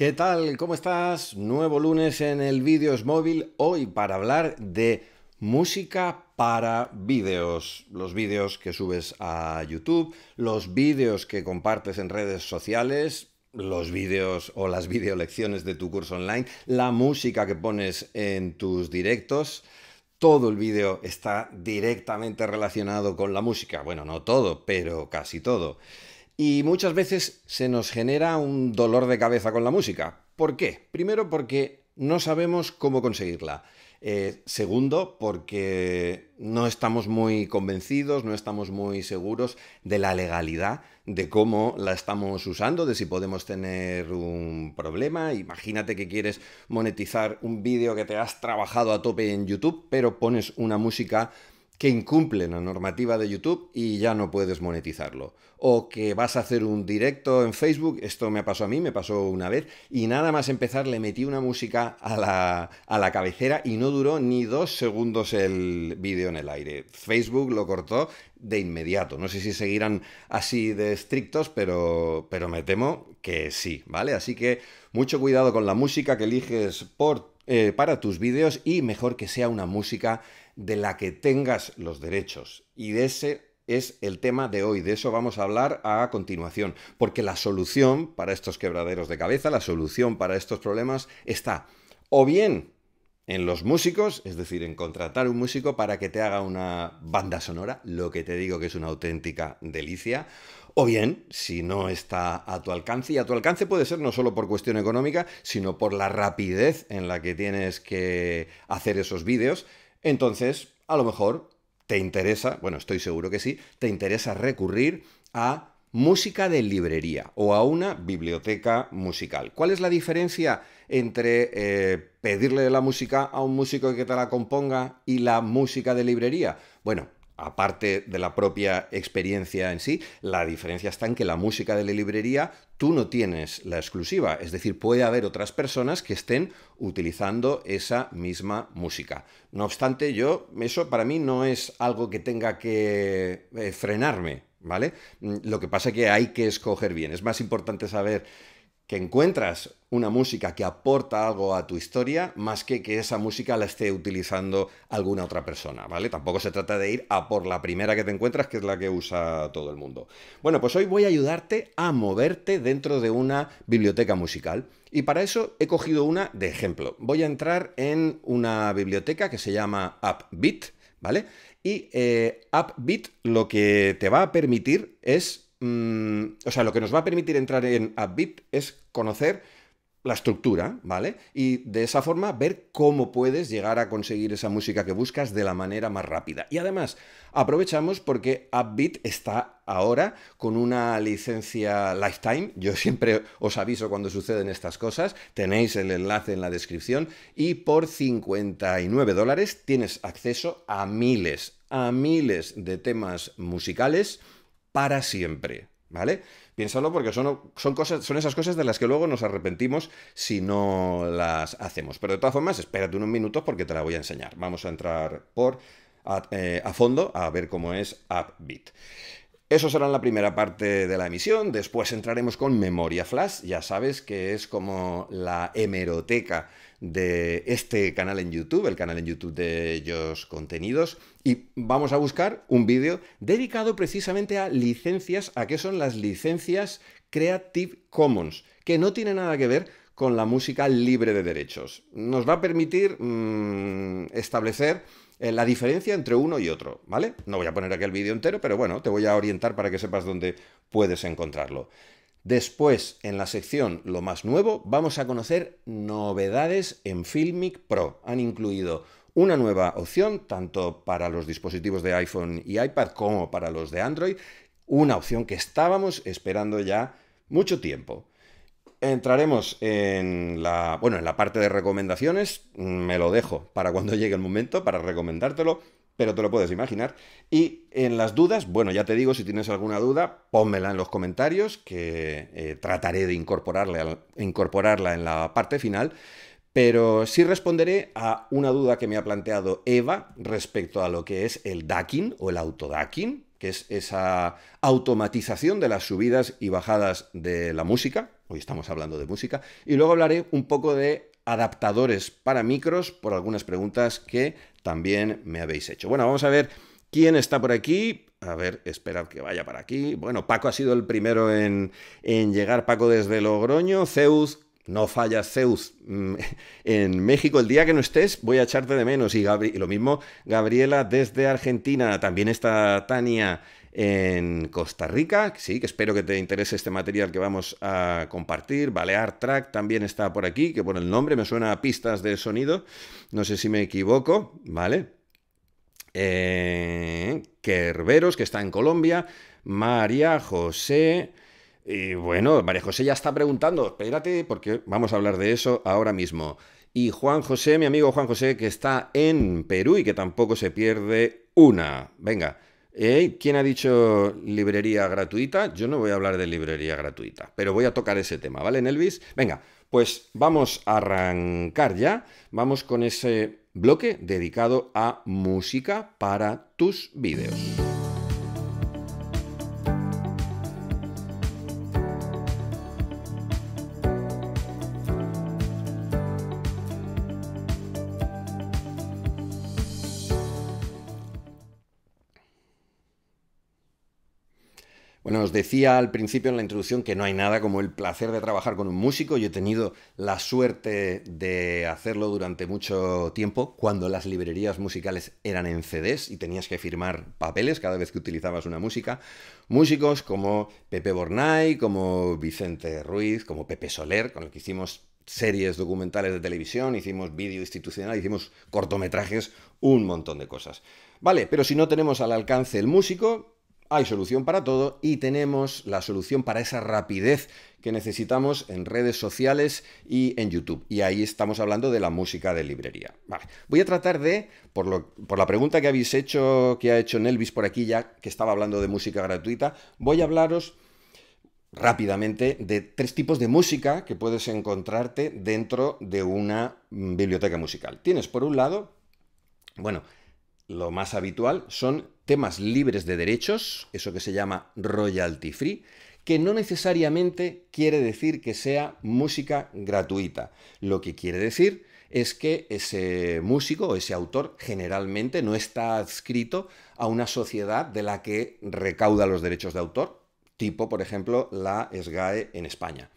¿Qué tal? ¿Cómo estás? Nuevo lunes en el Vídeos Móvil, hoy para hablar de música para vídeos. Los vídeos que subes a YouTube, los vídeos que compartes en redes sociales, los vídeos o las videolecciones de tu curso online, la música que pones en tus directos. Todo el vídeo está directamente relacionado con la música. Bueno, no todo, pero casi todo. Y muchas veces se nos genera un dolor de cabeza con la música. ¿Por qué? Primero porque no sabemos cómo conseguirla. Eh, segundo, porque no estamos muy convencidos, no estamos muy seguros de la legalidad, de cómo la estamos usando, de si podemos tener un problema. Imagínate que quieres monetizar un vídeo que te has trabajado a tope en YouTube, pero pones una música que incumplen la normativa de YouTube y ya no puedes monetizarlo. O que vas a hacer un directo en Facebook, esto me pasó a mí, me pasó una vez, y nada más empezar le metí una música a la, a la cabecera y no duró ni dos segundos el vídeo en el aire. Facebook lo cortó de inmediato. No sé si seguirán así de estrictos, pero, pero me temo que sí, ¿vale? Así que mucho cuidado con la música que eliges por, eh, para tus vídeos y mejor que sea una música de la que tengas los derechos. Y ese es el tema de hoy, de eso vamos a hablar a continuación, porque la solución para estos quebraderos de cabeza, la solución para estos problemas está o bien en los músicos, es decir, en contratar un músico para que te haga una banda sonora, lo que te digo que es una auténtica delicia. O bien, si no está a tu alcance, y a tu alcance puede ser no solo por cuestión económica, sino por la rapidez en la que tienes que hacer esos vídeos, entonces a lo mejor te interesa, bueno, estoy seguro que sí, te interesa recurrir a música de librería o a una biblioteca musical. ¿Cuál es la diferencia entre eh, pedirle la música a un músico que te la componga y la música de librería? Bueno, aparte de la propia experiencia en sí, la diferencia está en que la música de la librería tú no tienes la exclusiva, es decir, puede haber otras personas que estén utilizando esa misma música. No obstante, yo eso para mí no es algo que tenga que eh, frenarme ¿vale? Mm, lo que pasa es que hay que escoger bien. Es más importante saber que encuentras una música que aporta algo a tu historia más que que esa música la esté utilizando alguna otra persona, ¿vale? Tampoco se trata de ir a por la primera que te encuentras, que es la que usa todo el mundo. Bueno, pues hoy voy a ayudarte a moverte dentro de una biblioteca musical. Y para eso he cogido una de ejemplo. Voy a entrar en una biblioteca que se llama Upbeat ¿vale? Y eh, lo que te va a permitir es, mm, o sea, lo que nos va a permitir entrar en Appbit es conocer la estructura, ¿vale? Y de esa forma ver cómo puedes llegar a conseguir esa música que buscas de la manera más rápida. Y además, aprovechamos porque Upbeat está ahora con una licencia lifetime. Yo siempre os aviso cuando suceden estas cosas. Tenéis el enlace en la descripción. Y por 59 dólares tienes acceso a miles, a miles de temas musicales para siempre, ¿vale? Piénsalo porque son, son, cosas, son esas cosas de las que luego nos arrepentimos si no las hacemos. Pero de todas formas, espérate unos minutos porque te la voy a enseñar. Vamos a entrar por a, eh, fondo a ver cómo es AppBit. Eso será la primera parte de la emisión. Después entraremos con Memoria Flash. Ya sabes que es como la hemeroteca de este canal en YouTube, el canal en YouTube de ellos contenidos, y vamos a buscar un vídeo dedicado precisamente a licencias, a qué son las licencias Creative Commons, que no tiene nada que ver con la música libre de derechos. Nos va a permitir mm, establecer eh, la diferencia entre uno y otro, ¿vale? No voy a poner aquí el vídeo entero, pero bueno, te voy a orientar para que sepas dónde puedes encontrarlo. Después, en la sección Lo más nuevo, vamos a conocer novedades en Filmic Pro. Han incluido una nueva opción, tanto para los dispositivos de iPhone y iPad como para los de Android, una opción que estábamos esperando ya mucho tiempo. Entraremos en la, bueno, en la parte de recomendaciones, me lo dejo para cuando llegue el momento para recomendártelo, pero te lo puedes imaginar. Y en las dudas, bueno, ya te digo, si tienes alguna duda, pónmela en los comentarios, que eh, trataré de incorporarla, incorporarla en la parte final. Pero sí responderé a una duda que me ha planteado Eva respecto a lo que es el ducking o el autodacking, que es esa automatización de las subidas y bajadas de la música. Hoy estamos hablando de música. Y luego hablaré un poco de adaptadores para micros por algunas preguntas que también me habéis hecho. Bueno, vamos a ver quién está por aquí. A ver, esperad que vaya para aquí. Bueno, Paco ha sido el primero en, llegar. Paco desde Logroño. Zeus, no fallas, Zeus. Mm, en México, el día que no estés, voy a echarte de menos. Y, y lo mismo, Gabriela desde Argentina. También está Tania en Costa Rica, sí, que espero que te interese este material que vamos a compartir. Balear Track también está por aquí, que por el nombre me suena a pistas de sonido, no sé si me equivoco, ¿vale? Eh, que está en Colombia, María José, y bueno, María José ya está preguntando, espérate, porque vamos a hablar de eso ahora mismo. Y Juan José, mi amigo Juan José, que está en Perú y que tampoco se pierde una. Venga, ¿Quién ha dicho librería gratuita? Yo no voy a hablar de librería gratuita, pero voy a tocar ese tema, ¿vale, Nelvis? Venga, pues vamos a arrancar ya. Vamos con ese bloque dedicado a música para tus vídeos. decía al principio en la introducción que no hay nada como el placer de trabajar con un músico. y he tenido la suerte de hacerlo durante mucho tiempo cuando las librerías musicales eran en CDs y tenías que firmar papeles cada vez que utilizabas una música. Músicos como Pepe Bornay, como Vicente Ruiz, como Pepe Soler, con el que hicimos series documentales de televisión, hicimos vídeo institucional, hicimos cortometrajes, un montón de cosas. Vale, pero si no tenemos al alcance el músico, hay solución para todo y tenemos la solución para esa rapidez que necesitamos en redes sociales y en YouTube. Y ahí estamos hablando de la música de librería. Voy a tratar de, por, por la pregunta que habéis hecho, que ha hecho Nelvis por aquí ya, que estaba hablando de música gratuita, voy a hablaros rápidamente de tres tipos de música que puedes encontrarte dentro de una biblioteca musical. Tienes por un lado, bueno, lo más habitual son temas libres de derechos, eso que se llama royalty free, que no necesariamente quiere decir que sea música gratuita. Lo que quiere decir es que ese músico o ese autor generalmente no está adscrito a una sociedad de la que recauda los derechos de autor, tipo, por ejemplo, la SGAE en España.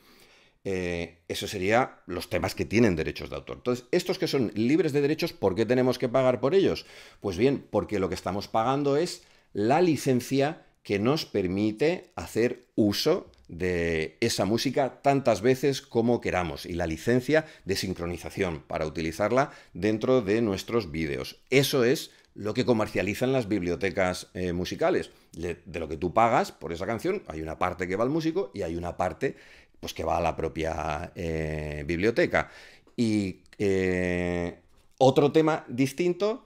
Eh, eso sería los temas que tienen derechos de autor. Entonces, estos que son libres de derechos, ¿por qué tenemos que pagar por ellos? Pues bien, porque lo que estamos pagando es la licencia que nos permite hacer uso de esa música tantas veces como queramos y la licencia de sincronización para utilizarla dentro de nuestros vídeos. Eso es lo que comercializan las bibliotecas eh, musicales. de lo que tú pagas por esa canción, hay una parte que va al músico y hay una parte pues que va a la propia eh, biblioteca. Y eh, otro tema distinto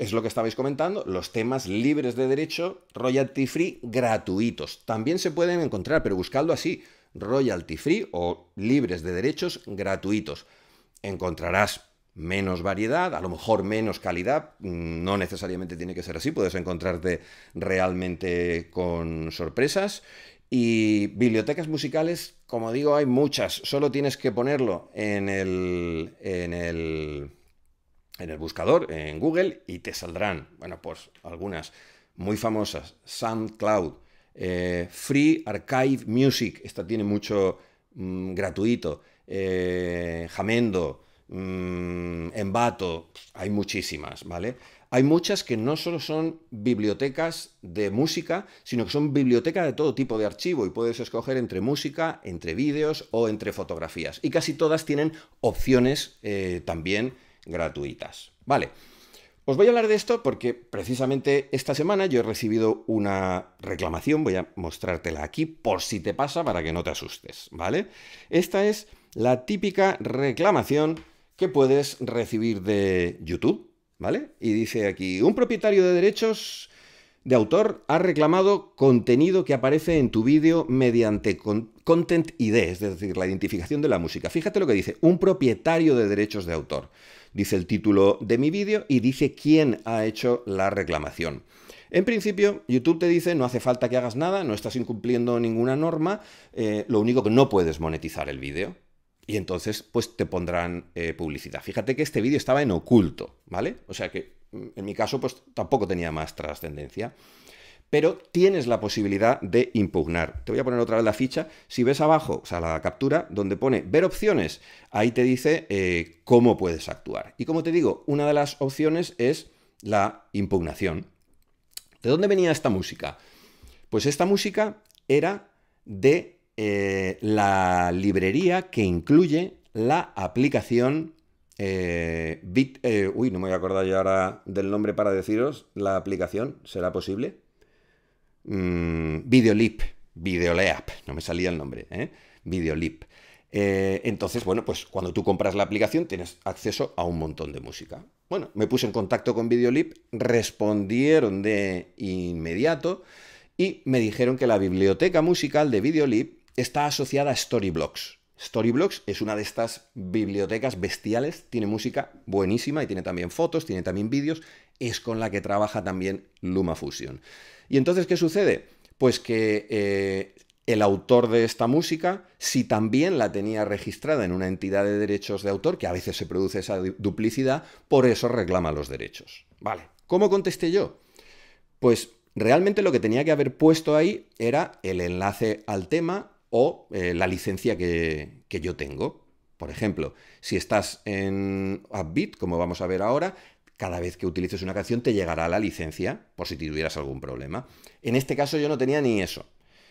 es lo que estabais comentando, los temas libres de derecho, royalty free, gratuitos. También se pueden encontrar, pero buscadlo así, royalty free o libres de derechos gratuitos. Encontrarás menos variedad, a lo mejor menos calidad, no necesariamente tiene que ser así, puedes encontrarte realmente con sorpresas y bibliotecas musicales, como digo, hay muchas. Solo tienes que ponerlo en el, en el, en el buscador, en Google, y te saldrán. Bueno, pues algunas muy famosas. SoundCloud, eh, Free Archive Music, esta tiene mucho mm, gratuito. Eh, Jamendo, Mm, en Bato, hay muchísimas, ¿vale? Hay muchas que no solo son bibliotecas de música, sino que son biblioteca de todo tipo de archivo y puedes escoger entre música, entre vídeos o entre fotografías. Y casi todas tienen opciones eh, también gratuitas. Vale. Os voy a hablar de esto porque precisamente esta semana yo he recibido una reclamación, voy a mostrártela aquí por si te pasa para que no te asustes, ¿vale? Esta es la típica reclamación que puedes recibir de YouTube, ¿vale? Y dice aquí, un propietario de derechos de autor ha reclamado contenido que aparece en tu vídeo mediante Content ID, es decir, la identificación de la música. Fíjate lo que dice, un propietario de derechos de autor. Dice el título de mi vídeo y dice quién ha hecho la reclamación. En principio, YouTube te dice, no hace falta que hagas nada, no estás incumpliendo ninguna norma, eh, lo único que no puedes monetizar el vídeo. Y entonces, pues te pondrán eh, publicidad. Fíjate que este vídeo estaba en oculto, ¿vale? O sea que mm, en mi caso, pues tampoco tenía más trascendencia. Pero tienes la posibilidad de impugnar. Te voy a poner otra vez la ficha. Si ves abajo, o sea, la captura, donde pone ver opciones, ahí te dice eh, cómo puedes actuar. Y como te digo, una de las opciones es la impugnación. ¿De dónde venía esta música? Pues esta música era de eh, la librería que incluye la aplicación eh, eh, uy, no me voy a acordar yo ahora del nombre para deciros la aplicación, ¿será posible? Mm, Videolip, Videoleap, no me salía el nombre, ¿eh? Videolip. entonces, bueno, pues cuando tú compras la aplicación tienes acceso a un montón de música. Bueno, me puse en contacto con Videolip, respondieron de inmediato y me dijeron que la biblioteca musical de Videolip está asociada a Storyblocks. Storyblocks es una de estas bibliotecas bestiales, tiene música buenísima y tiene también fotos, tiene también vídeos, es con la que trabaja también LumaFusion. ¿Y entonces qué sucede? Pues que eh, el autor de esta música, si también la tenía registrada en una entidad de derechos de autor, que a veces se produce esa duplicidad, por eso reclama los derechos. Vale, ¿cómo contesté yo? Pues realmente lo que tenía que haber puesto ahí era el enlace al tema o eh, la licencia que, yo tengo. Por ejemplo, si estás en Upbeat, como vamos a ver ahora, cada vez que utilices una canción te llegará la licencia por si tuvieras algún problema. En este caso yo no tenía ni eso.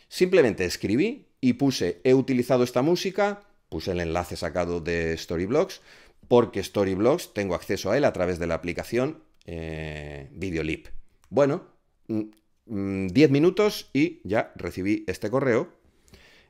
Simplemente escribí y puse he utilizado esta música, puse el enlace sacado de Storyblocks, porque Storyblocks tengo acceso a él a través de la aplicación eh, Videolip. Bueno, 10 mm, mm, minutos y ya recibí este correo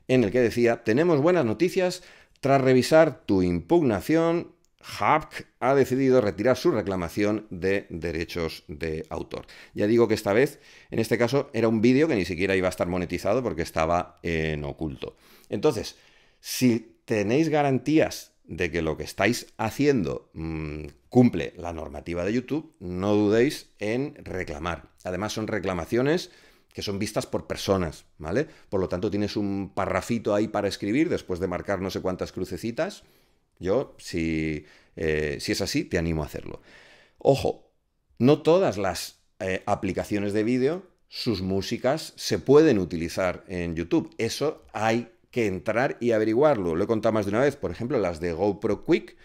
en el que decía, tenemos buenas noticias, tras revisar tu impugnación, HAPC ha decidido retirar su reclamación de derechos de autor. Ya digo que esta vez, en este caso, era un vídeo que ni siquiera iba a estar monetizado porque estaba en oculto. Entonces, si tenéis garantías de que lo que estáis haciendo mm, cumple la normativa de YouTube, no dudéis en reclamar. Además, son reclamaciones que son vistas por personas, ¿vale? Por lo tanto, tienes un parrafito ahí para escribir después de marcar no sé cuántas crucecitas. Yo, si, eh, si es así, te animo a hacerlo. Ojo, no todas las eh, aplicaciones de vídeo, sus músicas se pueden utilizar en YouTube. Eso hay que entrar y averiguarlo. Lo he contado más de una vez. Por ejemplo, las de GoPro Quick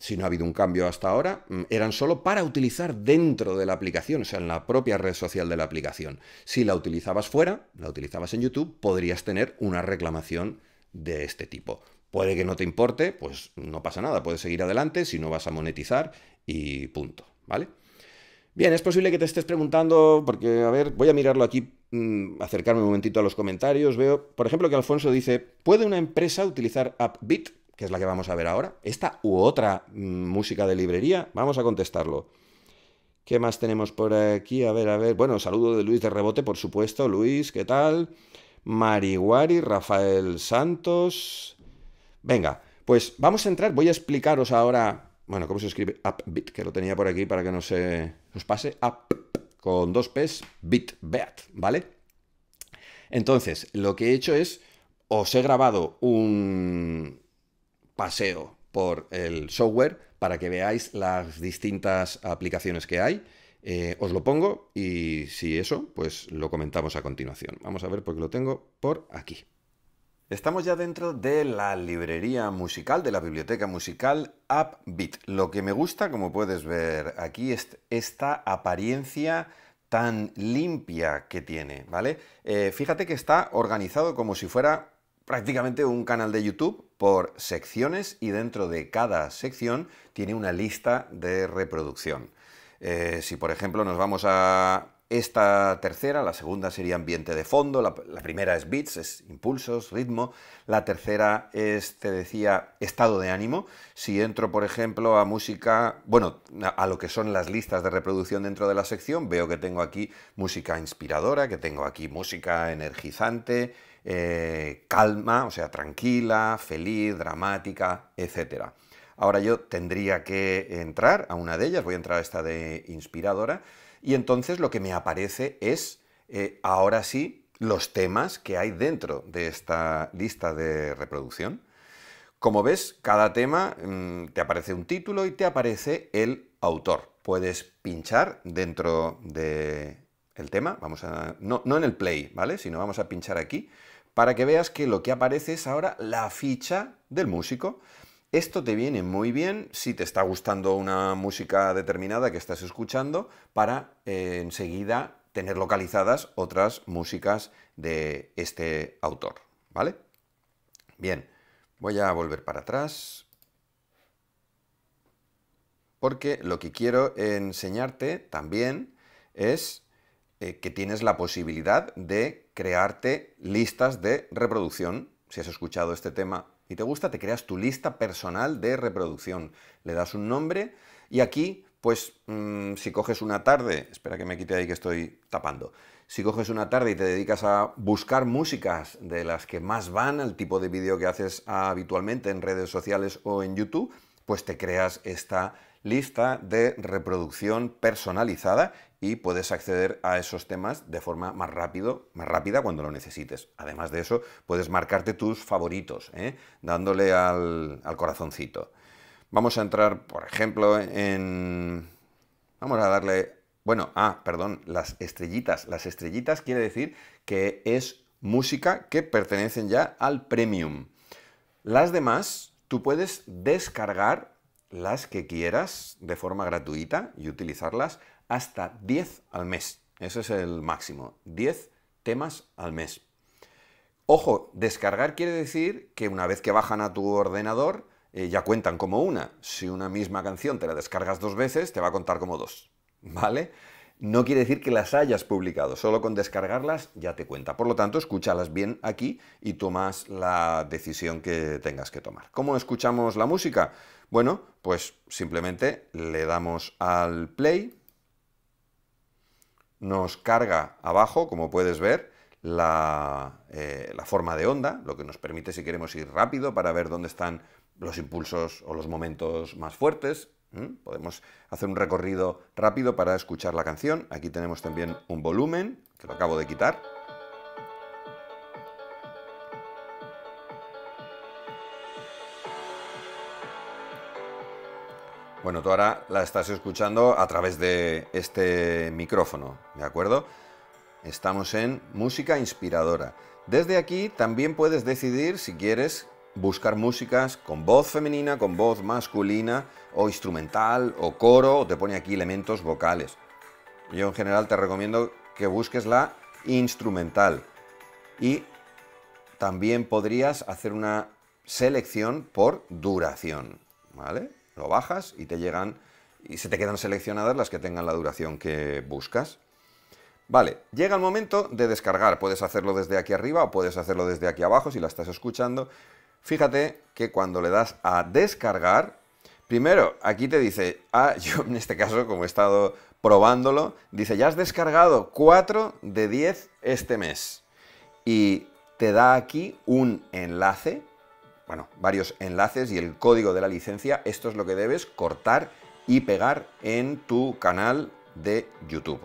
si no ha habido un cambio hasta ahora, mm, eran solo para utilizar dentro de la aplicación, o sea, en la propia red social de la aplicación. Si la utilizabas fuera, la utilizabas en YouTube, podrías tener una reclamación de este tipo. Puede que no te importe, pues no pasa nada, puedes seguir adelante si no vas a monetizar y punto, ¿vale? Bien, es posible que te estés preguntando, porque, a ver, voy a mirarlo aquí, mm, acercarme un momentito a los comentarios, veo, por ejemplo, que Alfonso dice, ¿puede una empresa utilizar AppBit que es la que vamos a ver ahora, esta u otra mm, música de librería, vamos a contestarlo. ¿Qué más tenemos por aquí? A ver, a ver. Bueno, saludo de Luis de Rebote, por supuesto. Luis, ¿qué tal? Mariguari, Rafael Santos. Venga, pues vamos a entrar. Voy a explicaros ahora. Bueno, ¿cómo se escribe? Upbeat, que lo tenía por aquí para que no se os pase. Up con dos P's, beat, beat, ¿vale? Entonces, lo que he hecho es. Os he grabado un, paseo por el software para que veáis las distintas aplicaciones que hay. Eh, os lo pongo y si eso, pues lo comentamos a continuación. Vamos a ver porque lo tengo por aquí. Estamos ya dentro de la librería musical, de la biblioteca musical Upbeat. Lo que me gusta, como puedes ver aquí, es esta apariencia tan limpia que tiene, ¿vale? Eh, fíjate que está organizado como si fuera prácticamente un canal de YouTube por secciones y dentro de cada sección tiene una lista de reproducción. Eh, si por ejemplo nos vamos a esta tercera, la segunda sería ambiente de fondo, la, primera es beats, es impulsos, ritmo, la tercera es, te decía, estado de ánimo. Si entro, por ejemplo, a música, bueno, a lo que son las listas de reproducción dentro de la sección, veo que tengo aquí música inspiradora, que tengo aquí música energizante, eh, calma, o sea, tranquila, feliz, dramática, etc. Ahora yo tendría que entrar a una de ellas, voy a entrar a esta de inspiradora, y entonces lo que me aparece es, eh, ahora sí, los temas que hay dentro de esta lista de reproducción. Como ves, cada tema mm, te aparece un título y te aparece el autor. Puedes pinchar dentro del el tema, vamos a, no, no en el play, ¿vale? Sino vamos a pinchar aquí para que veas que lo que aparece es ahora la ficha del músico. Esto te viene muy bien si te está gustando una música determinada que estás escuchando para eh, enseguida tener localizadas otras músicas de este autor, ¿vale? Bien, voy a volver para atrás porque lo que quiero enseñarte también es eh, que tienes la posibilidad de crearte listas de reproducción. Si has escuchado este tema y te gusta, te creas tu lista personal de reproducción. Le das un nombre y aquí, pues, mm, si coges una tarde, espera que me quite ahí que estoy tapando, si coges una tarde y te dedicas a buscar músicas de las que más van al tipo de vídeo que haces habitualmente en redes sociales o en YouTube, pues te creas esta lista de reproducción personalizada y puedes acceder a esos temas de forma más, rápido, más rápida cuando lo necesites. Además de eso, puedes marcarte tus favoritos, ¿eh? dándole al, al, corazoncito. Vamos a entrar, por ejemplo, en... Vamos a darle... Bueno, ah, perdón, las estrellitas. Las estrellitas quiere decir que es música que pertenecen ya al premium. Las demás, tú puedes descargar las que quieras de forma gratuita y utilizarlas hasta 10 al mes. Ese es el máximo, 10 temas al mes. Ojo, descargar quiere decir que una vez que bajan a tu ordenador, eh, ya cuentan como una. Si una misma canción te la descargas dos veces, te va a contar como dos. ¿Vale? No quiere decir que las hayas publicado, solo con descargarlas ya te cuenta. Por lo tanto, escúchalas bien aquí y tomas la decisión que tengas que tomar. ¿Cómo escuchamos la música? Bueno, pues simplemente le damos al play nos carga abajo, como puedes ver, eh, la, forma de onda, lo que nos permite si queremos ir rápido para ver dónde están los impulsos o los momentos más fuertes. Podemos hacer un recorrido rápido para escuchar la canción. Aquí tenemos también un volumen, que lo acabo de quitar. Bueno, tú ahora la estás escuchando a través de este micrófono, ¿de acuerdo? Estamos en música inspiradora. Desde aquí también puedes decidir si quieres buscar músicas con voz femenina, con voz masculina, o instrumental, o coro, o te pone aquí elementos vocales. Yo en general te recomiendo que busques la instrumental. Y también podrías hacer una selección por duración, ¿vale? Lo bajas y te llegan y se te quedan seleccionadas las que tengan la duración que buscas. Vale, llega el momento de descargar. Puedes hacerlo desde aquí arriba o puedes hacerlo desde aquí abajo si la estás escuchando. Fíjate que cuando le das a descargar, primero aquí te dice, ah, yo en este caso como he estado probándolo, dice, ya has descargado 4 de 10 este mes. Y te da aquí un enlace bueno, varios enlaces y el código de la licencia, esto es lo que debes cortar y pegar en tu canal de YouTube.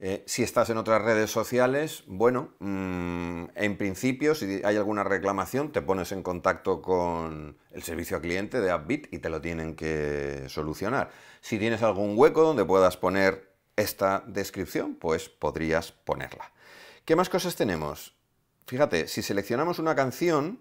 Eh, si estás en otras redes sociales, bueno, mm, en principio, si hay alguna reclamación, te pones en contacto con el servicio a cliente de AppBit y te lo tienen que solucionar. Si tienes algún hueco donde puedas poner esta descripción, pues podrías ponerla. ¿Qué más cosas tenemos? Fíjate, si seleccionamos una canción,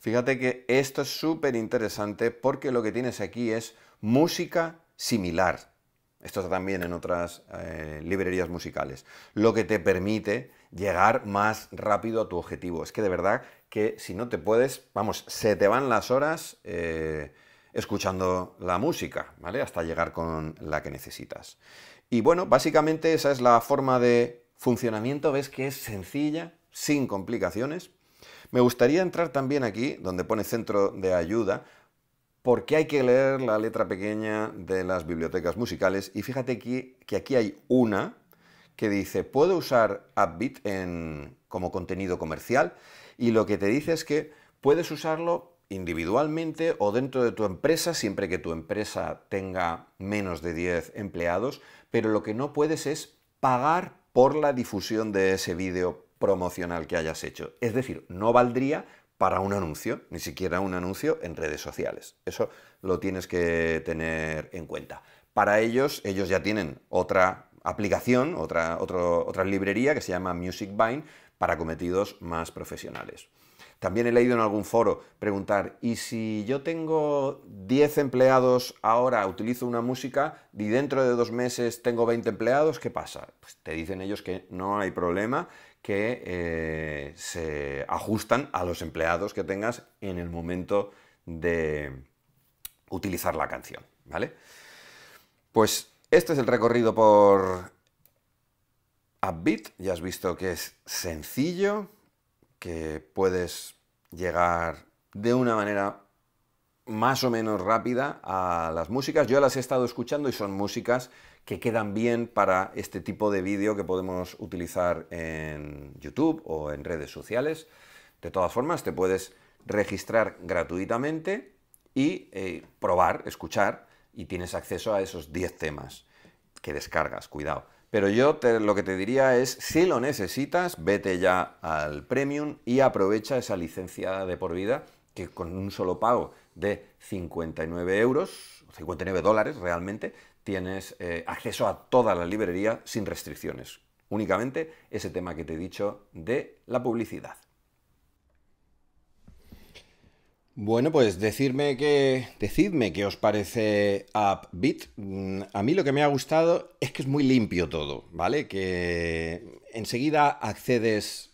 Fíjate que esto es súper interesante porque lo que tienes aquí es música similar. Esto está también en otras eh, librerías musicales. Lo que te permite llegar más rápido a tu objetivo. Es que de verdad que si no te puedes, vamos, se te van las horas eh, escuchando la música, ¿vale? Hasta llegar con la que necesitas. Y bueno, básicamente esa es la forma de funcionamiento. Ves que es sencilla, sin complicaciones, me gustaría entrar también aquí, donde pone centro de ayuda, porque hay que leer la letra pequeña de las bibliotecas musicales y fíjate que, que aquí hay una que dice, ¿puedo usar Upbeat en, como contenido comercial? Y lo que te dice es que puedes usarlo individualmente o dentro de tu empresa, siempre que tu empresa tenga menos de 10 empleados, pero lo que no puedes es pagar por la difusión de ese vídeo promocional que hayas hecho. Es decir, no valdría para un anuncio, ni siquiera un anuncio en redes sociales. Eso lo tienes que tener en cuenta. Para ellos, ellos ya tienen otra aplicación, otra, otra librería que se llama Music Vine para cometidos más profesionales. También he leído en algún foro preguntar, ¿y si yo tengo 10 empleados ahora, utilizo una música y dentro de dos meses tengo 20 empleados, ¿qué pasa? Pues te dicen ellos que no hay problema, que eh, se ajustan a los empleados que tengas en el momento de utilizar la canción, ¿vale? Pues este es el recorrido por Upbeat, ya has visto que es sencillo, que puedes llegar de una manera más o menos rápida a las músicas. Yo las he estado escuchando y son músicas que quedan bien para este tipo de vídeo que podemos utilizar en YouTube o en redes sociales. De todas formas, te puedes registrar gratuitamente y eh, probar, escuchar, y tienes acceso a esos 10 temas que descargas, cuidado. Pero yo lo que te diría es, si lo necesitas, vete ya al Premium y aprovecha esa licencia de por vida que con un solo pago de 59 euros, 59 dólares realmente, tienes eh, acceso a toda la librería sin restricciones. Únicamente ese tema que te he dicho de la publicidad. Bueno, pues decirme que, decidme qué os parece AppBit. Mm, a mí lo que me ha gustado es que es muy limpio todo, ¿vale? Que enseguida accedes,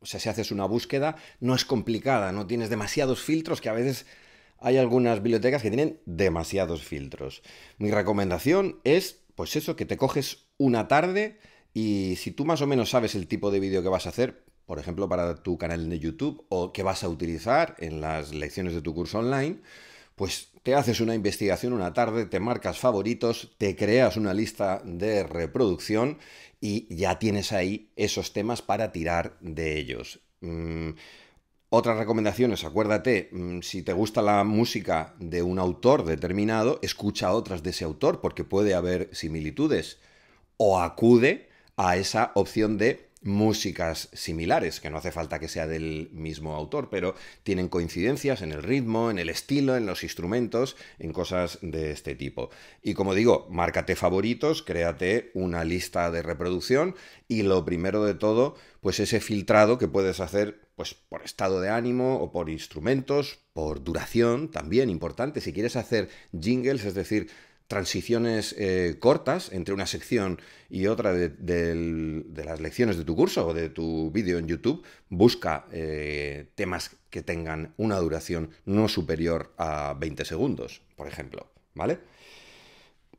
o sea, si haces una búsqueda, no es complicada, no tienes demasiados filtros que a veces hay algunas bibliotecas que tienen demasiados filtros. Mi recomendación es, pues eso, que te coges una tarde y si tú más o menos sabes el tipo de vídeo que vas a hacer, por ejemplo, para tu canal de YouTube o que vas a utilizar en las lecciones de tu curso online, pues te haces una investigación una tarde, te marcas favoritos, te creas una lista de reproducción y ya tienes ahí esos temas para tirar de ellos. Mm, otras recomendaciones, acuérdate, mm, si te gusta la música de un autor determinado, escucha otras de ese autor porque puede haber similitudes o acude a esa opción de músicas similares, que no hace falta que sea del mismo autor, pero tienen coincidencias en el ritmo, en el estilo, en los instrumentos, en cosas de este tipo. Y como digo, márcate favoritos, créate una lista de reproducción y lo primero de todo, pues ese filtrado que puedes hacer pues por estado de ánimo o por instrumentos, por duración, también importante. Si quieres hacer jingles, es decir, transiciones eh, cortas entre una sección y otra de, las lecciones de tu curso o de tu vídeo en YouTube, busca eh, temas que tengan una duración no superior a 20 segundos, por ejemplo, ¿vale?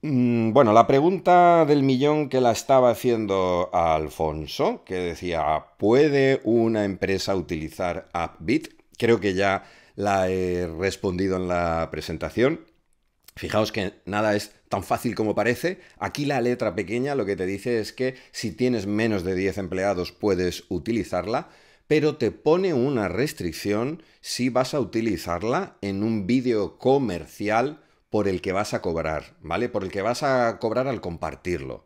Mm, bueno, la pregunta del millón que la estaba haciendo Alfonso, que decía, ¿puede una empresa utilizar AppBit? Creo que ya la he respondido en la presentación. Fijaos que nada es tan fácil como parece. Aquí la letra pequeña lo que te dice es que si tienes menos de 10 empleados puedes utilizarla, pero te pone una restricción si vas a utilizarla en un vídeo comercial por el que vas a cobrar, ¿vale? Por el que vas a cobrar al compartirlo.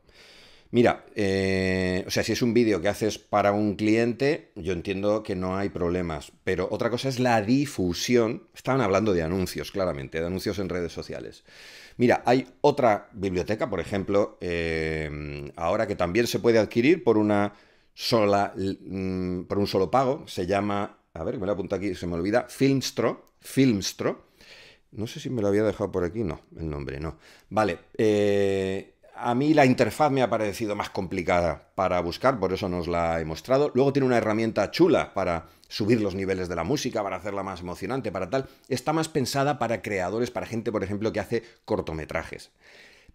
Mira, eh, o sea, si es un vídeo que haces para un cliente, yo entiendo que no hay problemas, pero otra cosa es la difusión. Estaban hablando de anuncios, claramente, de anuncios en redes sociales. Mira, hay otra biblioteca, por ejemplo, eh, ahora que también se puede adquirir por una sola, mm, por un solo pago, se llama, a ver, me lo apunto aquí, se me olvida, Filmstro, Filmstro no sé si me lo había dejado por aquí, no, el nombre no. Vale, eh, a mí la interfaz me ha parecido más complicada para buscar, por eso nos la he mostrado. Luego tiene una herramienta chula para subir los niveles de la música, para hacerla más emocionante, para tal. Está más pensada para creadores, para gente, por ejemplo, que hace cortometrajes.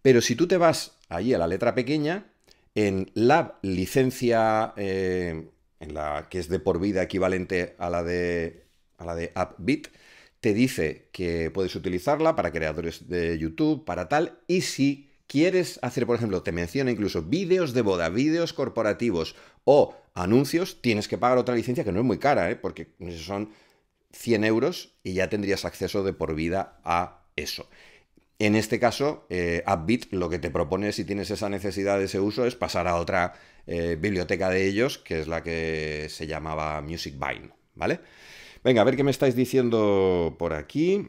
Pero si tú te vas allí a la letra pequeña, en la licencia, eh, en la que es de por vida equivalente a la de, a la de AppBeat, te dice que puedes utilizarla para creadores de YouTube, para tal, y si quieres hacer, por ejemplo, te menciona incluso vídeos de boda, vídeos corporativos o anuncios, tienes que pagar otra licencia que no es muy cara, ¿eh? porque son 100 euros y ya tendrías acceso de por vida a eso. En este caso, eh, lo que te propone si tienes esa necesidad de ese uso es pasar a otra eh, biblioteca de ellos, que es la que se llamaba Music Vine, ¿vale? Venga, a ver qué me estáis diciendo por aquí.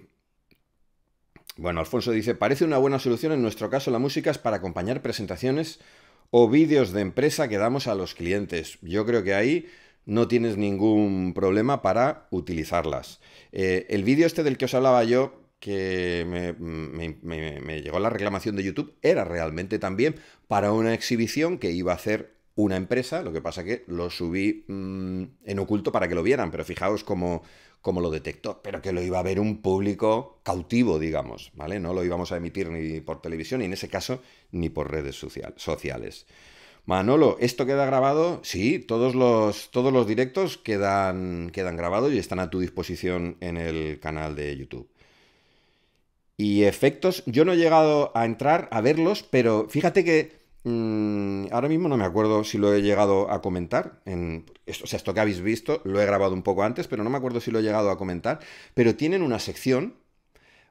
Bueno, Alfonso dice, parece una buena solución, en nuestro caso la música es para acompañar presentaciones o vídeos de empresa que damos a los clientes. Yo creo que ahí no tienes ningún problema para utilizarlas. Eh, el vídeo este del que os hablaba yo, que me, me, llegó la reclamación de YouTube, era realmente también para una exhibición que iba a hacer una empresa, lo que pasa que lo subí mm, en oculto para que lo vieran, pero fijaos cómo, lo detectó, pero que lo iba a ver un público cautivo, digamos, ¿vale? No lo íbamos a emitir ni por televisión y en ese caso ni por redes sociales. Manolo, ¿esto queda grabado? Sí, todos los, todos los directos quedan, quedan grabados y están a tu disposición en el canal de YouTube. Y efectos, yo no he llegado a entrar a verlos, pero fíjate que Mm, ahora mismo no me acuerdo si lo he llegado a comentar. En, esto, o sea, esto que habéis visto lo he grabado un poco antes, pero no me acuerdo si lo he llegado a comentar. Pero tienen una sección,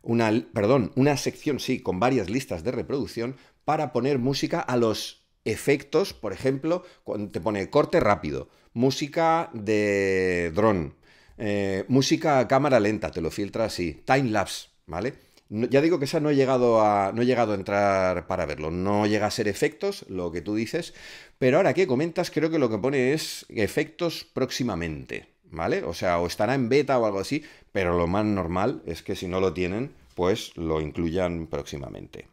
una, perdón, una sección, sí, con varias listas de reproducción para poner música a los efectos, por ejemplo, te pone corte rápido, música de dron, eh, música cámara lenta, te lo filtra así, time lapse, ¿vale? Ya digo que esa no he llegado a. No he llegado a entrar para verlo. No llega a ser efectos, lo que tú dices. Pero ahora que comentas, creo que lo que pone es efectos próximamente. ¿Vale? O sea, o estará en beta o algo así. Pero lo más normal es que si no lo tienen, pues lo incluyan próximamente.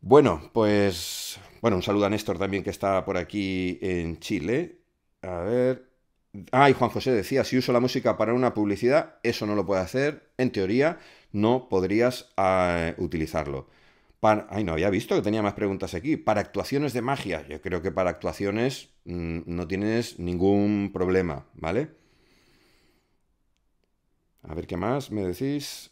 Bueno, pues. Bueno, un saludo a Néstor también que está por aquí en Chile. A ver. Ah, y Juan José decía: si uso la música para una publicidad, eso no lo puede hacer, en teoría no podrías ah, utilizarlo. ay, no había visto que tenía más preguntas aquí. Para actuaciones de magia, yo creo que para actuaciones mm, no tienes ningún problema, ¿vale? A ver qué más me decís.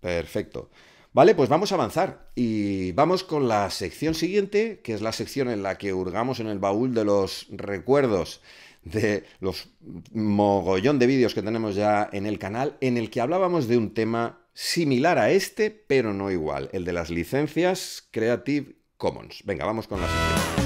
Perfecto. Vale, pues vamos a avanzar y vamos con la sección siguiente, que es la sección en la que hurgamos en el baúl de los recuerdos de los mogollón de vídeos que tenemos ya en el canal, en el que hablábamos de un tema similar a este, pero no igual, el de las licencias Creative Commons. Venga, vamos con la siguiente.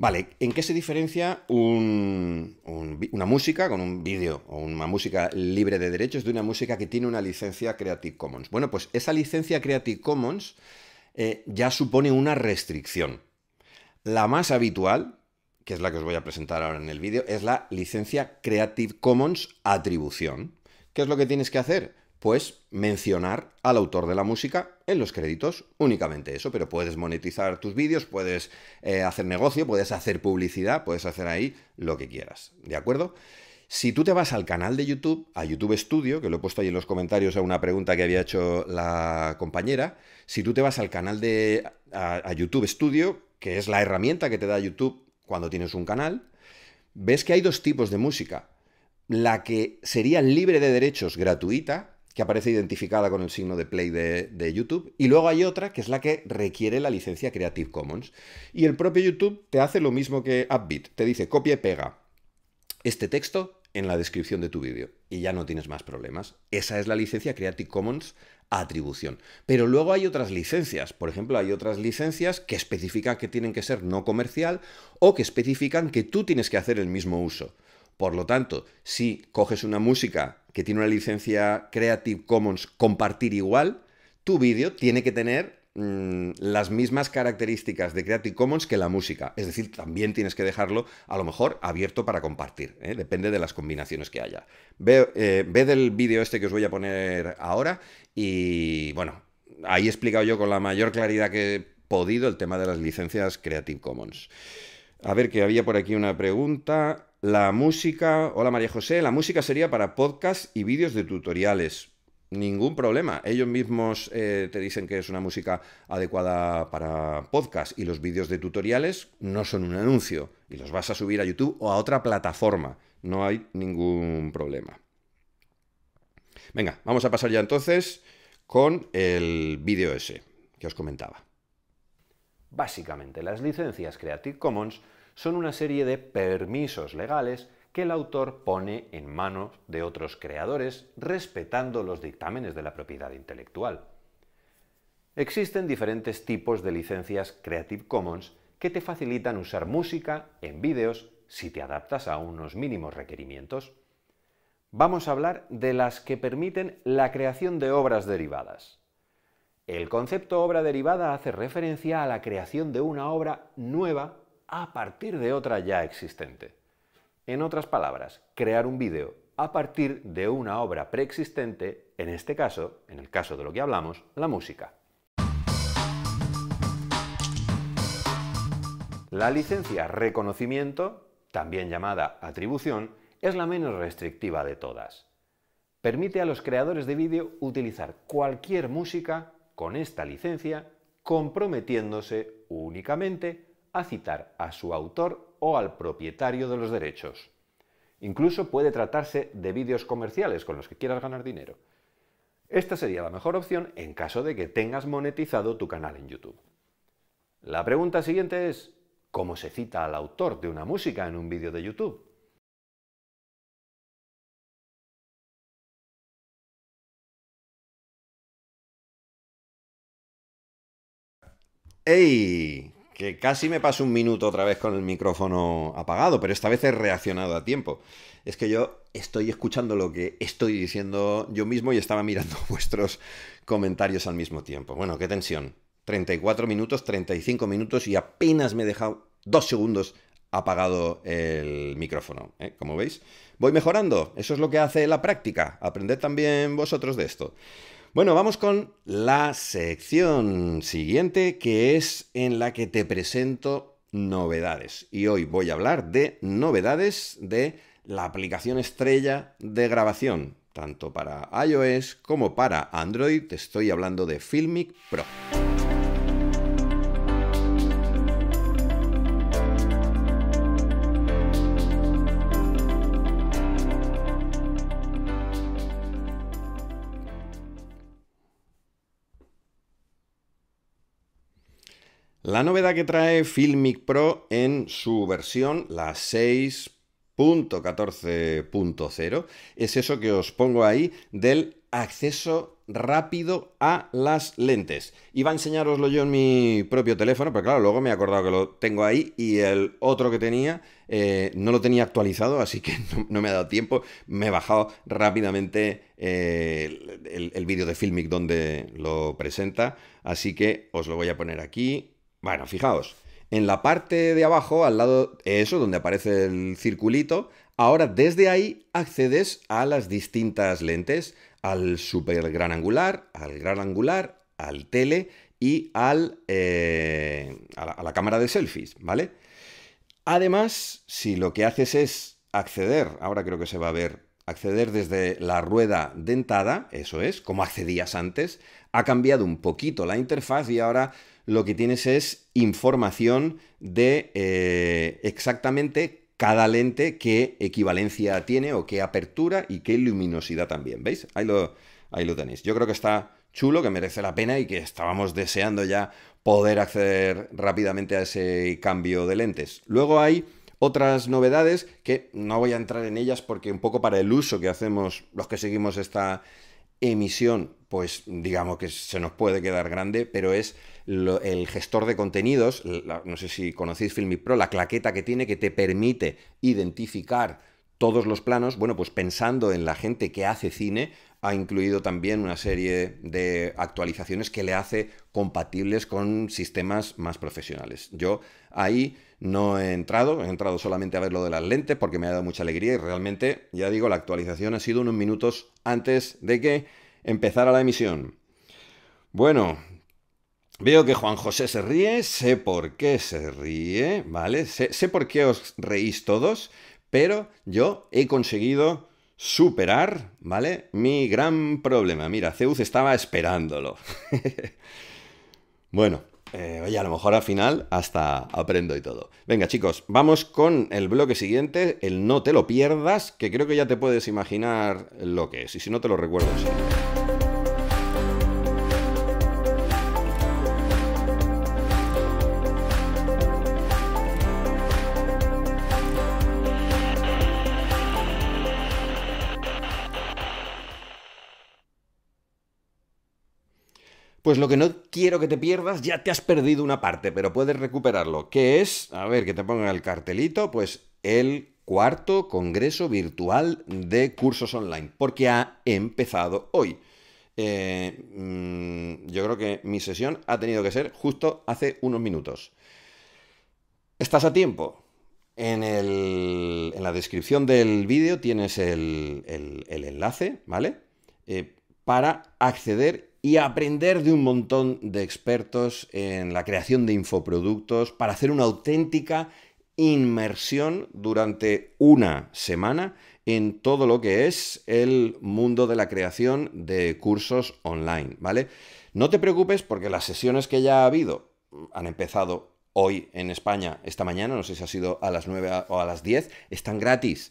Vale, ¿en qué se diferencia una música con un vídeo o una música libre de derechos de una música que tiene una licencia Creative Commons? Bueno, pues esa licencia Creative Commons eh, ya supone una restricción. La más habitual, que es la que os voy a presentar ahora en el vídeo, es la licencia Creative Commons Atribución. ¿Qué es lo que tienes que hacer? pues mencionar al autor de la música en los créditos, únicamente eso, pero puedes monetizar tus vídeos, puedes eh, hacer negocio, puedes hacer publicidad, puedes hacer ahí lo que quieras, ¿de acuerdo? Si tú te vas al canal de YouTube, a YouTube Studio, que lo he puesto ahí en los comentarios a una pregunta que había hecho la compañera, si tú te vas al canal de YouTube Studio, que es la herramienta que te da YouTube cuando tienes un canal, ves que hay dos tipos de música. La que sería libre de derechos gratuita, que aparece identificada con el signo de play de, YouTube. Y luego hay otra que es la que requiere la licencia Creative Commons. Y el propio YouTube te hace lo mismo que Upbeat. Te dice copia y pega este texto en la descripción de tu vídeo. Y ya no tienes más problemas. Esa es la licencia Creative Commons atribución. Pero luego hay otras licencias. Por ejemplo, hay otras licencias que especifican que tienen que ser no comercial o que especifican que tú tienes que hacer el mismo uso. Por lo tanto, si coges una música que tiene una licencia Creative Commons compartir igual, tu vídeo tiene que tener mm, las mismas características de Creative Commons que la música. Es decir, también tienes que dejarlo a lo mejor abierto para compartir. ¿eh? Depende de las combinaciones que haya. Ve, eh, el del vídeo este que os voy a poner ahora y bueno, ahí he explicado yo con la mayor claridad que he podido el tema de las licencias Creative Commons. A ver, que había por aquí una pregunta. La música, hola María José, la música sería para podcast y vídeos de tutoriales. Ningún problema. Ellos mismos eh, te dicen que es una música adecuada para podcast y los vídeos de tutoriales no son un anuncio y los vas a subir a YouTube o a otra plataforma. No hay ningún problema. Venga, vamos a pasar ya entonces con el vídeo ese que os comentaba. Básicamente, las licencias Creative Commons son una serie de permisos legales que el autor pone en manos de otros creadores respetando los dictámenes de la propiedad intelectual. Existen diferentes tipos de licencias Creative Commons que te facilitan usar música en vídeos si te adaptas a unos mínimos requerimientos. Vamos a hablar de las que permiten la creación de obras derivadas. El concepto obra derivada hace referencia a la creación de una obra nueva a partir de otra ya existente. En otras palabras, crear un vídeo a partir de una obra preexistente, en este caso, en el caso de lo que hablamos, la música. La licencia reconocimiento, también llamada atribución, es la menos restrictiva de todas. Permite a los creadores de vídeo utilizar cualquier música con esta licencia, comprometiéndose únicamente a citar a su autor o al propietario de los derechos. Incluso puede tratarse de vídeos comerciales con los que quieras ganar dinero. Esta sería la mejor opción en caso de que tengas monetizado tu canal en YouTube. La pregunta siguiente es, ¿cómo se cita al autor de una música en un vídeo de YouTube? ¡Ey! que casi me paso un minuto otra vez con el micrófono apagado, pero esta vez he reaccionado a tiempo. Es que yo estoy escuchando lo que estoy diciendo yo mismo y estaba mirando vuestros comentarios al mismo tiempo. Bueno, qué tensión. 34 minutos, 35 minutos y apenas me he dejado dos segundos apagado el micrófono. ¿eh? Como veis, voy mejorando. Eso es lo que hace la práctica. Aprended también vosotros de esto. Bueno, vamos con la sección siguiente, que es en la que te presento novedades. Y hoy voy a hablar de novedades de la aplicación estrella de grabación, tanto para iOS como para Android. Te estoy hablando de Filmic Pro. La novedad que trae Filmic Pro en su versión, la 6.14.0, es eso que os pongo ahí del acceso rápido a las lentes. Iba a enseñároslo yo en mi propio teléfono, pero claro, luego me he acordado que lo tengo ahí y el otro que tenía eh, no lo tenía actualizado, así que no, me ha dado tiempo. Me he bajado rápidamente eh, el, el vídeo de Filmic donde lo presenta, así que os lo voy a poner aquí bueno, fijaos, en la parte de abajo, al lado, eso, donde aparece el circulito, ahora desde ahí accedes a las distintas lentes, al super gran angular, al gran angular, al tele y al, eh, a, la, a, la, cámara de selfies, ¿vale? Además, si lo que haces es acceder, ahora creo que se va a ver, acceder desde la rueda dentada, eso es, como accedías antes, ha cambiado un poquito la interfaz y ahora lo que tienes es información de eh, exactamente cada lente qué equivalencia tiene o qué apertura y qué luminosidad también. ¿Veis? Ahí lo, ahí lo tenéis. Yo creo que está chulo, que merece la pena y que estábamos deseando ya poder acceder rápidamente a ese cambio de lentes. Luego hay otras novedades que no voy a entrar en ellas porque un poco para el uso que hacemos los que seguimos esta emisión pues digamos que se nos puede quedar grande, pero es el gestor de contenidos, no sé si conocéis Filmic Pro, la claqueta que tiene que te permite identificar todos los planos, bueno, pues pensando en la gente que hace cine, ha incluido también una serie de actualizaciones que le hace compatibles con sistemas más profesionales. Yo ahí no he entrado, he entrado solamente a ver lo de las lentes porque me ha dado mucha alegría y realmente, ya digo, la actualización ha sido unos minutos antes de que empezar a la emisión. Bueno, veo que Juan José se ríe, sé por qué se ríe, ¿vale? Sé, por qué os reís todos, pero yo he conseguido superar, ¿vale? Mi gran problema. Mira, Zeus estaba esperándolo. bueno, eh, oye, a lo mejor al final hasta aprendo y todo. Venga, chicos, vamos con el bloque siguiente, el no te lo pierdas, que creo que ya te puedes imaginar lo que es, y si no te lo recuerdo, Pues lo que no quiero que te pierdas, ya te has perdido una parte, pero puedes recuperarlo, que es, a ver, que te pongan el cartelito, pues el cuarto Congreso Virtual de Cursos Online, porque ha empezado hoy. Eh, mm, yo creo que mi sesión ha tenido que ser justo hace unos minutos. Estás a tiempo. En, la descripción del vídeo tienes el, enlace, ¿vale? Eh, para acceder y aprender de un montón de expertos en la creación de infoproductos para hacer una auténtica inmersión durante una semana en todo lo que es el mundo de la creación de cursos online, ¿vale? No te preocupes porque las sesiones que ya ha habido han empezado hoy en España, esta mañana, no sé si ha sido a las 9 o a las 10, están gratis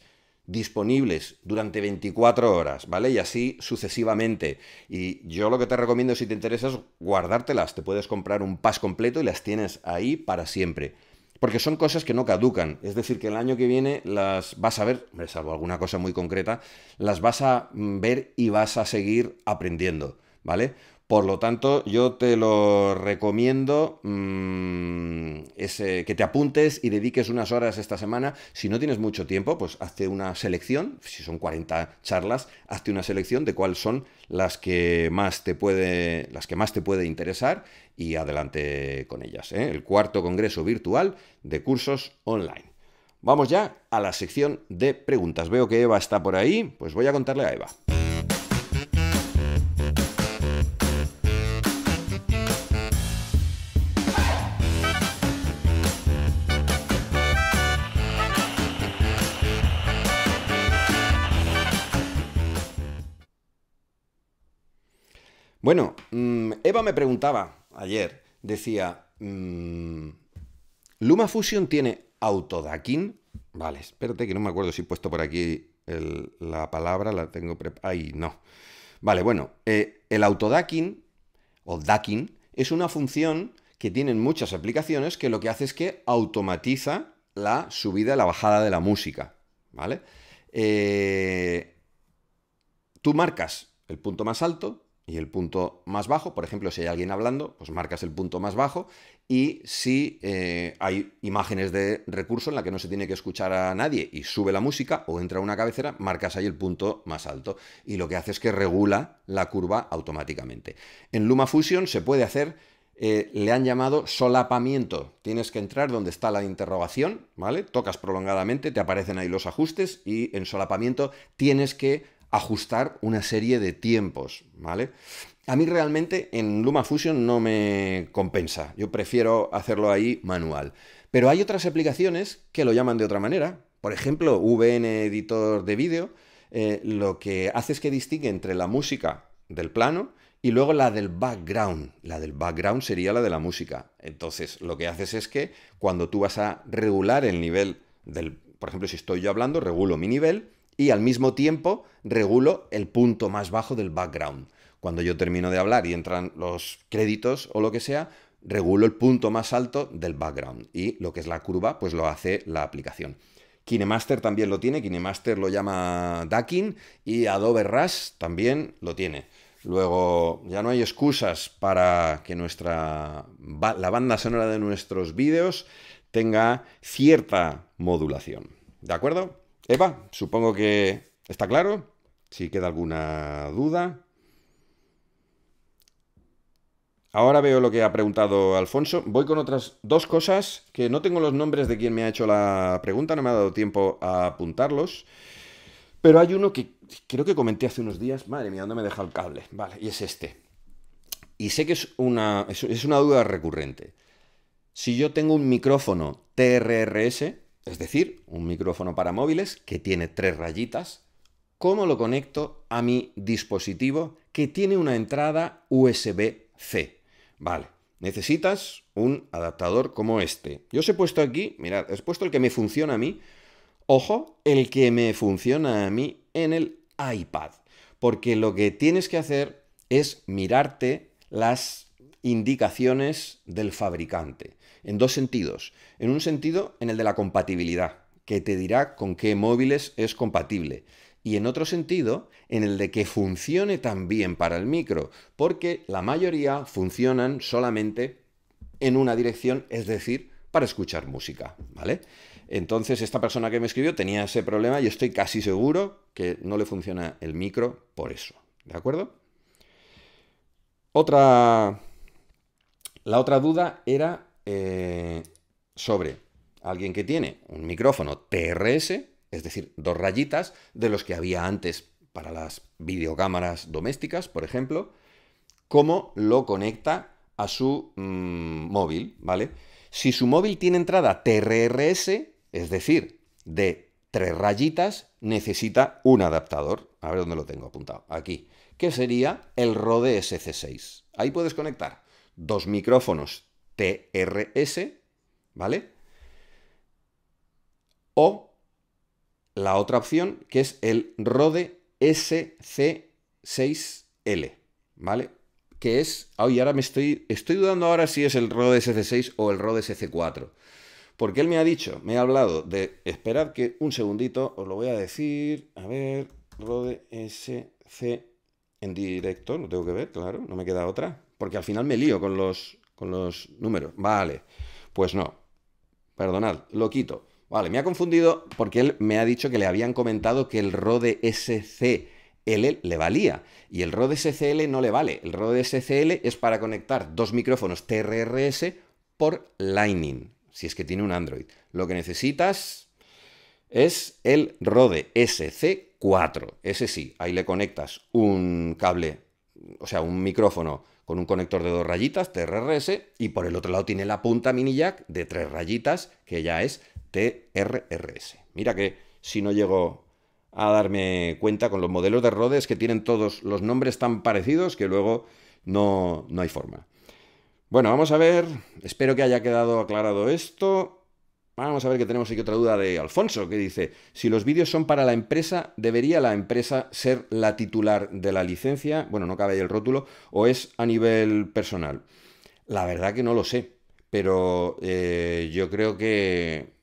disponibles durante 24 horas, ¿vale? Y así sucesivamente. Y yo lo que te recomiendo si te interesa es guardártelas. Te puedes comprar un pass completo y las tienes ahí para siempre. Porque son cosas que no caducan. Es decir, que el año que viene las vas a ver, salvo alguna cosa muy concreta, las vas a ver y vas a seguir aprendiendo, ¿vale? Por lo tanto, yo te lo recomiendo mm, que te apuntes y dediques unas horas esta semana. Si no tienes mucho tiempo, pues hazte una selección. Si son 40 charlas, hazte una selección de cuáles son las que más te puede, las que más te puede interesar y adelante con ellas. ¿eh? El cuarto congreso virtual de cursos online. Vamos ya a la sección de preguntas. Veo que Eva está por ahí, pues voy a contarle a Eva. Bueno, mm, Eva me preguntaba ayer, decía, mm, ¿Luma Fusion tiene autodacking? Vale, espérate que no me acuerdo si he puesto por aquí la palabra, la tengo preparada. Ahí, no. Vale, bueno, eh, el autodacking o ducking es una función que tienen muchas aplicaciones que lo que hace es que automatiza la subida y la bajada de la música, ¿vale? Eh, tú marcas el punto más alto, y el punto más bajo. Por ejemplo, si hay alguien hablando, pues marcas el punto más bajo. Y si eh, hay imágenes de recurso en la que no se tiene que escuchar a nadie y sube la música o entra una cabecera, marcas ahí el punto más alto. Y lo que hace es que regula la curva automáticamente. En LumaFusion se puede hacer eh, le han llamado solapamiento. Tienes que entrar donde está la interrogación, ¿vale? Tocas prolongadamente, te aparecen ahí los ajustes y en solapamiento tienes que ajustar una serie de tiempos, ¿vale? A mí realmente en LumaFusion no me compensa, yo prefiero hacerlo ahí manual. Pero hay otras aplicaciones que lo llaman de otra manera, por ejemplo, VN Editor de vídeo, eh, lo que hace es que distingue entre la música del plano y luego la del background. La del background sería la de la música. Entonces, lo que haces es que cuando tú vas a regular el nivel del, por ejemplo, si estoy yo hablando, regulo mi nivel y al mismo tiempo regulo el punto más bajo del background. Cuando yo termino de hablar y entran los créditos o lo que sea, regulo el punto más alto del background y lo que es la curva pues lo hace la aplicación. KineMaster también lo tiene, KineMaster lo llama Ducking, y Adobe Rush también lo tiene. Luego, ya no hay excusas para que nuestra la banda sonora de nuestros vídeos tenga cierta modulación. ¿De acuerdo? Eva, supongo que está claro. Si queda alguna duda. Ahora veo lo que ha preguntado Alfonso. Voy con otras dos cosas que no tengo los nombres de quien me ha hecho la pregunta, no me ha dado tiempo a apuntarlos. Pero hay uno que creo que comenté hace unos días. Madre mía, ¿dónde me deja el cable? Vale, y es este. Y sé que es una, es una duda recurrente. Si yo tengo un micrófono TRRS, es decir, un micrófono para móviles que tiene tres rayitas, ¿cómo lo conecto a mi dispositivo que tiene una entrada USB-C? Vale, necesitas un adaptador como este. Yo os he puesto aquí, mirad, os he puesto el que me funciona a mí. Ojo, el que me funciona a mí en el iPad. Porque lo que tienes que hacer es mirarte las indicaciones del fabricante en dos sentidos. En un sentido, en el de la compatibilidad, que te dirá con qué móviles es compatible. Y en otro sentido, en el de que funcione también para el micro, porque la mayoría funcionan solamente en una dirección, es decir, para escuchar música, ¿vale? Entonces, esta persona que me escribió tenía ese problema y estoy casi seguro que no le funciona el micro por eso, ¿de acuerdo? Otra... La otra duda era eh, sobre alguien que tiene un micrófono TRS, es decir, dos rayitas, de los que había antes para las videocámaras domésticas, por ejemplo, cómo lo conecta a su mm, móvil, ¿vale? Si su móvil tiene entrada TRRS, es decir, de tres rayitas, necesita un adaptador. A ver dónde lo tengo apuntado. Aquí. Que sería el Rode SC6. Ahí puedes conectar dos micrófonos TRS, ¿vale? O la otra opción, que es el RODE SC6L, ¿vale? Que es, hoy ahora me estoy, estoy dudando ahora si es el RODE SC6 o el RODE SC4. Porque él me ha dicho, me ha hablado de, esperad que un segundito, os lo voy a decir, a ver, RODE SC en directo, lo tengo que ver, claro, no me queda otra. Porque al final me lío con los, con los números. Vale, pues no. Perdonad, lo quito. Vale, me ha confundido porque él me ha dicho que le habían comentado que el RODE SCL le valía y el RODE SCL no le vale. El RODE SCL es para conectar dos micrófonos TRRS por Lightning, si es que tiene un Android. Lo que necesitas es el RODE SC4. Ese sí, ahí le conectas un cable, o sea, un micrófono con un conector de dos rayitas, TRRS, y por el otro lado tiene la punta mini jack de tres rayitas, que ya es TRRS. Mira que si no llego a darme cuenta con los modelos de RODES que tienen todos los nombres tan parecidos que luego no, no hay forma. Bueno, vamos a ver, espero que haya quedado aclarado esto. Vamos a ver que tenemos aquí otra duda de Alfonso, que dice, si los vídeos son para la empresa, ¿debería la empresa ser la titular de la licencia? Bueno, no cabe ahí el rótulo, o es a nivel personal. La verdad que no lo sé, pero eh, yo creo que,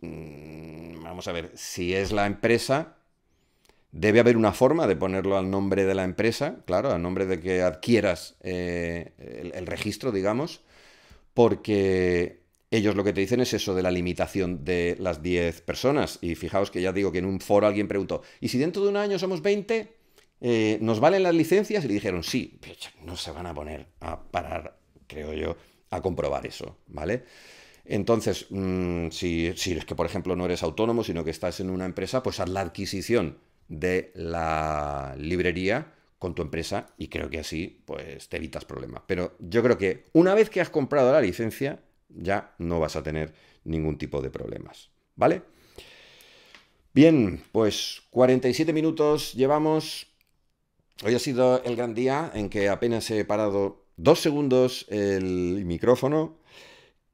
mm, vamos a ver, si es la empresa, debe haber una forma de ponerlo al nombre de la empresa, claro, al nombre de que adquieras eh, el registro, digamos, porque ellos lo que te dicen es eso de la limitación de las 10 personas. Y fijaos que ya digo que en un foro alguien preguntó, ¿y si dentro de un año somos 20? Eh, ¿Nos valen las licencias? Y le dijeron, sí, no se van a poner a parar, creo yo, a comprobar eso, ¿vale? Entonces, mm, si, si es que, por ejemplo, no eres autónomo, sino que estás en una empresa, pues haz la adquisición de la librería con tu empresa y creo que así pues te evitas problemas. Pero yo creo que una vez que has comprado la licencia, ya no vas a tener ningún tipo de problemas, ¿vale? Bien, pues 47 minutos llevamos. Hoy ha sido el gran día en que apenas he parado dos segundos el micrófono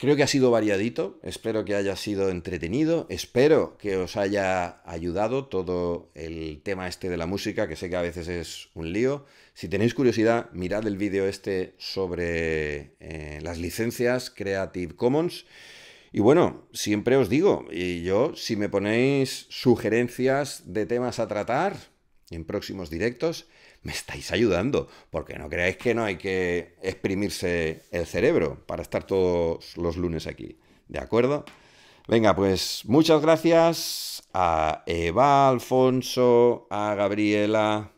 Creo que ha sido variadito, espero que haya sido entretenido, espero que os haya ayudado todo el tema este de la música, que sé que a veces es un lío. Si tenéis curiosidad, mirad el vídeo este sobre eh, las licencias Creative Commons. Y bueno, siempre os digo, y yo, si me ponéis sugerencias de temas a tratar en próximos directos, me estáis ayudando, porque no creáis que no hay que exprimirse el cerebro para estar todos los lunes aquí. ¿De acuerdo? Venga, pues muchas gracias a Eva, Alfonso, a Gabriela,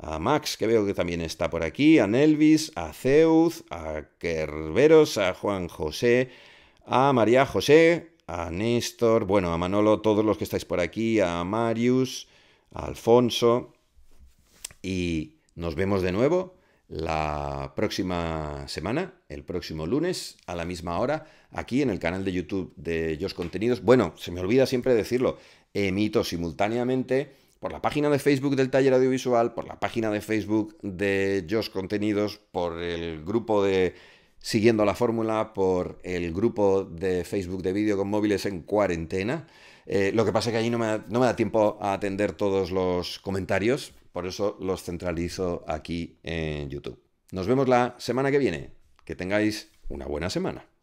a Max, que veo que también está por aquí, a Nelvis, a Zeus, a Kerberos, a Juan José, a María José, a Néstor, bueno, a Manolo, todos los que estáis por aquí, a Marius, a Alfonso, y nos vemos de nuevo la próxima semana, el próximo lunes, a la misma hora, aquí en el canal de YouTube de Yos Contenidos. Bueno, se me olvida siempre decirlo, emito simultáneamente por la página de Facebook del Taller Audiovisual, por la página de Facebook de Yos Contenidos, por el grupo de Siguiendo la Fórmula, por el grupo de Facebook de Vídeo con Móviles en Cuarentena. Eh, lo que pasa es que allí no me, no me da tiempo a atender todos los comentarios, por eso los centralizo aquí en YouTube. Nos vemos la semana que viene. Que tengáis una buena semana.